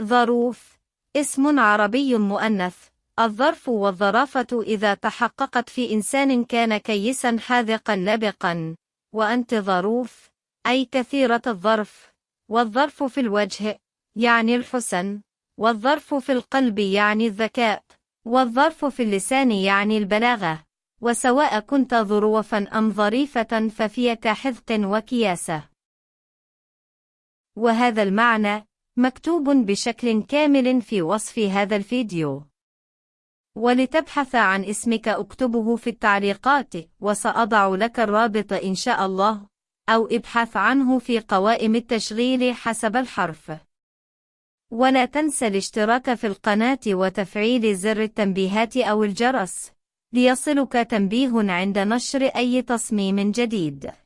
ظروف اسم عربي مؤنث الظرف والظرافة إذا تحققت في إنسان كان كيسا حاذقا لبقا وأنت ظروف أي كثيرة الظرف والظرف في الوجه يعني الحسن والظرف في القلب يعني الذكاء والظرف في اللسان يعني البلاغة وسواء كنت ظروفا أم ظريفة ففيك حذق وكياسة وهذا المعنى مكتوب بشكل كامل في وصف هذا الفيديو ولتبحث عن اسمك اكتبه في التعليقات وسأضع لك الرابط إن شاء الله أو ابحث عنه في قوائم التشغيل حسب الحرف ولا تنسى الاشتراك في القناة وتفعيل زر التنبيهات أو الجرس ليصلك تنبيه عند نشر أي تصميم جديد